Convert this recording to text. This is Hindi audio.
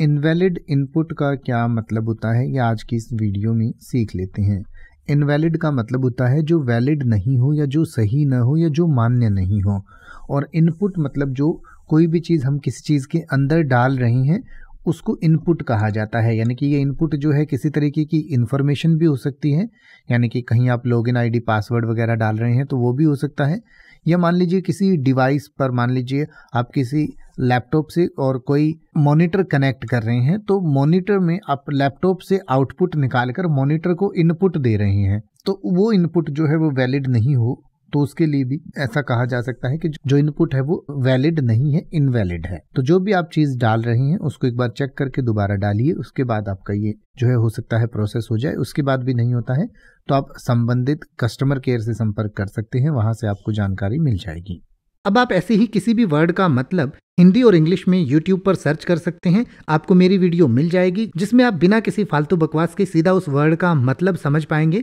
इनवैलिड इनपुट का क्या मतलब होता है ये आज की इस वीडियो में सीख लेते हैं इनवैलिड का मतलब होता है जो वैलिड नहीं हो या जो सही ना हो या जो मान्य नहीं हो और इनपुट मतलब जो कोई भी चीज़ हम किसी चीज़ के अंदर डाल रहे हैं उसको इनपुट कहा जाता है यानी कि ये इनपुट जो है किसी तरीके की इन्फॉर्मेशन भी हो सकती है यानी कि कहीं आप लॉगिन आईडी पासवर्ड वगैरह डाल रहे हैं तो वो भी हो सकता है या मान लीजिए किसी डिवाइस पर मान लीजिए आप किसी लैपटॉप से और कोई मॉनिटर कनेक्ट कर रहे हैं तो मॉनिटर में आप लैपटॉप से आउटपुट निकालकर मॉनिटर को इनपुट दे रहे हैं तो वो इनपुट जो है वो वैलिड नहीं हो तो उसके लिए भी ऐसा कहा जा सकता है कि जो इनपुट है वो वैलिड नहीं है इनवैलिड है तो जो भी आप चीज डाल रहे हैं उसको एक बार चेक करके दोबारा डालिए उसके बाद आपका ये जो है हो सकता है प्रोसेस हो जाए उसके बाद भी नहीं होता है तो आप संबंधित कस्टमर केयर से संपर्क कर सकते हैं वहां से आपको जानकारी मिल जाएगी अब आप ऐसे ही किसी भी वर्ड का मतलब हिंदी और इंग्लिश में यूट्यूब पर सर्च कर सकते हैं आपको मेरी वीडियो मिल जाएगी जिसमें आप बिना किसी फालतू बकवास के सीधा उस वर्ड का मतलब समझ पाएंगे